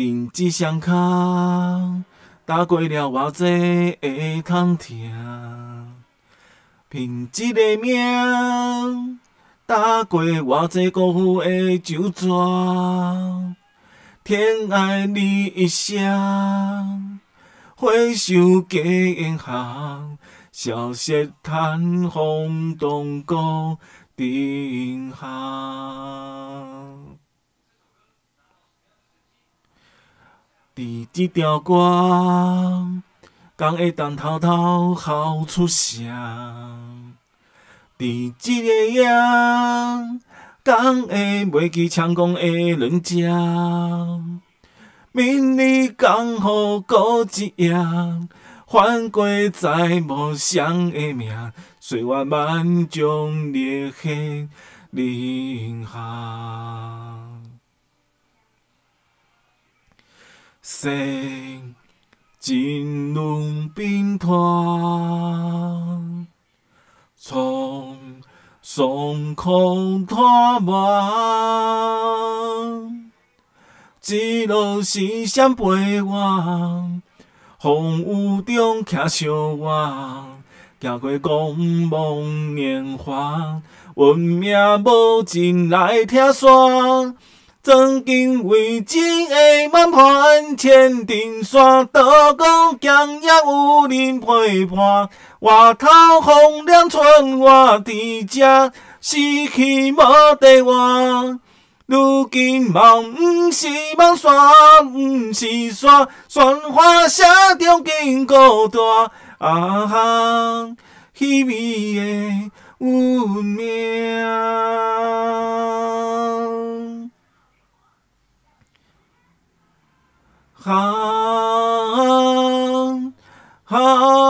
凭这双脚，打过了偌多的痛疼；凭这个命，打过偌多辜苦的酒转。天爱你一声，回首皆英雄；消失谈风东宫定好。伫这条歌，敢会偷偷哭出声；在这个夜，敢会袂记强光的轮照。明日江湖古一夜，翻过再无双的命，岁月万长，热血凌寒。生情龙兵团，从上空看门，一路辛酸陪我，风雨中骑相偎，行过狂妄年华，运命无尽来拆散。曾经为情的梦，幻，千顶山，多高强也有人陪伴。外头风凉，春我知遮，失去无地换。如今梦不是梦，山不是山，山花谢终经过大啊哈，稀微的有命。はーん、はーん。